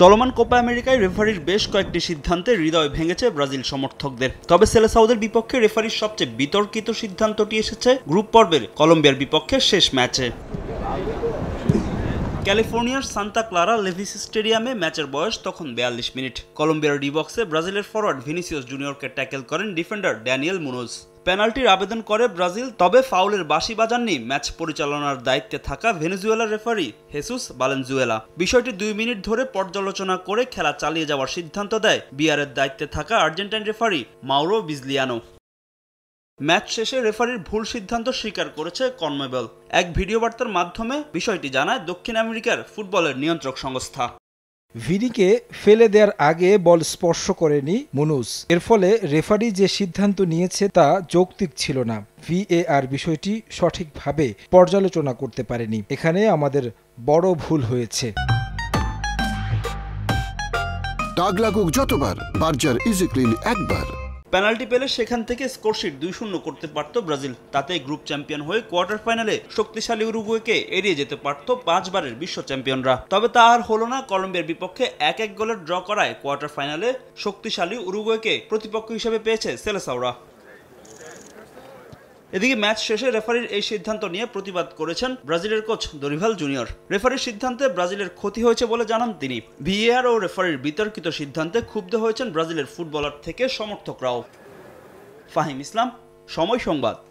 চলমান কোপা আমেরিকায় রেফারির বেশ কয়েকটি সিদ্ধান্তে হৃদয় ভেঙেছে ব্রাজিল সমর্থকদের তবে সেলেসাউদের বিপক্ষে রেফারির সবচেয়ে বিতর্কিত সিদ্ধান্তটি এসেছে গ্রুপ পর্বের কলম্বিয়ার বিপক্ষে শেষ ম্যাচে ক্যালিফোর্নিয়ার সান্তা ক্লারা লেভিস স্টেডিয়ামে ম্যাচের বয়স তখন বিয়াল্লিশ মিনিট কলম্বিয়ার ডিবক্সে ব্রাজিলের ফরওয়ার্ড ভিনিসিয়াস জুনিয়রকে ট্যাকেল করেন ডিফেন্ডার ড্যানিয়েল মুনোজ পেনাল্টির আবেদন করে ব্রাজিল তবে ফাউলের বাসি বাজাননি ম্যাচ পরিচালনার দায়িত্বে থাকা ভেনেজুয়েলা রেফারি হেসুস বালেনজুয়েলা বিষয়টি দুই মিনিট ধরে পর্যালোচনা করে খেলা চালিয়ে যাওয়ার সিদ্ধান্ত দেয় বিয়ারের দায়িত্বে থাকা Argentine referee Mauro Vigliano match শেষে রেফারির ভুল সিদ্ধান্ত স্বীকার করেছে কনমেবল এক ভিডিও বার্তার মাধ্যমে বিষয়টি জানায় দক্ষিণ আমেরিকার ফুটবলের নিয়ন্ত্রক সংস্থা ভিনিকে ফেলে দেওয়ার আগে বল স্পর্শ করেনি মুনুস এর ফলে রেফারি যে সিদ্ধান্ত নিয়েছে তা যৌক্তিক ছিল না ভিএআর বিষয়টি সঠিকভাবে পর্যালোচনা করতে পারেনি এখানে আমাদের বড় ভুল হয়েছে দাগ লাগুক যতবার বার্জার ইজিক্লিন একবার পেনাল্টি পেলে সেখান থেকে স্কোরশিট দুই শূন্য করতে পারত ব্রাজিল তাতে গ্রুপ চ্যাম্পিয়ন হয়ে কোয়ার্টার ফাইনালে শক্তিশালী উরুগুয়েকে এড়িয়ে যেতে পারত পাঁচবারের বিশ্ব চ্যাম্পিয়নরা তবে তা আর হলো না কলম্বিয়ার বিপক্ষে এক এক গোলের ড্র করায় কোয়ার্টার ফাইনালে শক্তিশালী উরুগুয়েকে প্রতিপক্ষ হিসেবে পেয়েছে সেলেসাওরা এদিকে ম্যাচ শেষে রেফারির এই সিদ্ধান্ত নিয়ে প্রতিবাদ করেছেন ব্রাজিলের কোচ দরিভাল জুনিয়র রেফারির সিদ্ধান্তে ব্রাজিলের ক্ষতি হয়েছে বলে জানান তিনি ভিএআর ও রেফারির বিতর্কিত সিদ্ধান্তে ক্ষুব্ধ হয়েছেন ব্রাজিলের ফুটবলার থেকে সমর্থকরাও ফাহিম ইসলাম সময় সংবাদ